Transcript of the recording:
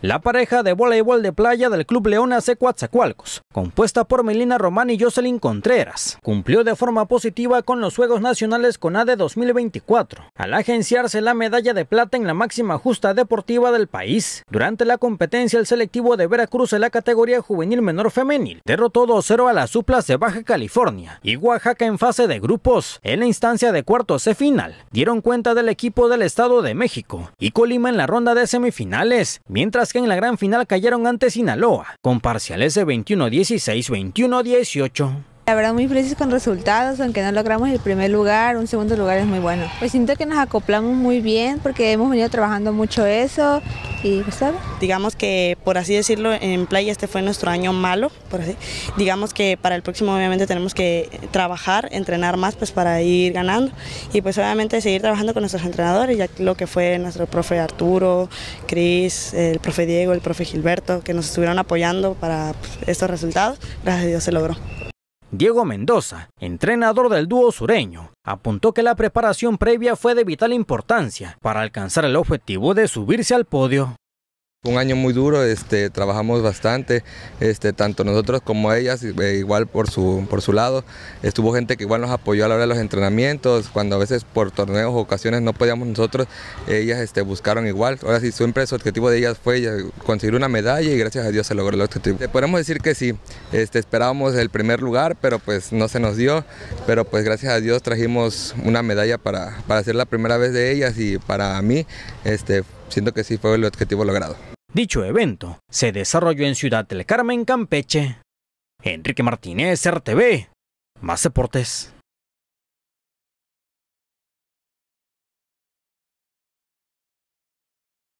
La pareja de voleibol de playa del Club Leona C. Coatzacoalcos, compuesta por Melina Román y Jocelyn Contreras, cumplió de forma positiva con los Juegos Nacionales Con CONADE 2024, al agenciarse la medalla de plata en la máxima justa deportiva del país. Durante la competencia, el selectivo de Veracruz en la categoría juvenil menor femenil derrotó 2-0 a las suplas de Baja California y Oaxaca en fase de grupos. En la instancia de cuartos de final, dieron cuenta del equipo del Estado de México y Colima en la ronda de semifinales, mientras que en la gran final cayeron ante Sinaloa, con parciales de 21-16, 21-18. La verdad muy felices con resultados, aunque no logramos el primer lugar, un segundo lugar es muy bueno. Pues siento que nos acoplamos muy bien porque hemos venido trabajando mucho eso y Digamos que, por así decirlo, en Playa este fue nuestro año malo, por así. digamos que para el próximo obviamente tenemos que trabajar, entrenar más pues para ir ganando y pues obviamente seguir trabajando con nuestros entrenadores, ya lo que fue nuestro profe Arturo, Cris, el profe Diego, el profe Gilberto, que nos estuvieron apoyando para pues, estos resultados, gracias a Dios se logró. Diego Mendoza, entrenador del dúo sureño, apuntó que la preparación previa fue de vital importancia para alcanzar el objetivo de subirse al podio. Un año muy duro, este, trabajamos bastante, este, tanto nosotros como ellas, eh, igual por su, por su lado. Estuvo gente que igual nos apoyó a la hora de los entrenamientos, cuando a veces por torneos o ocasiones no podíamos nosotros, ellas este, buscaron igual. Ahora sí, siempre su objetivo de ellas fue conseguir una medalla y gracias a Dios se logró el objetivo. Podemos decir que sí, este, esperábamos el primer lugar, pero pues no se nos dio, pero pues gracias a Dios trajimos una medalla para, para ser la primera vez de ellas y para mí. Este, siento que sí fue el objetivo logrado. Dicho evento se desarrolló en Ciudad del Carmen, Campeche. Enrique Martínez, RTV. Más deportes.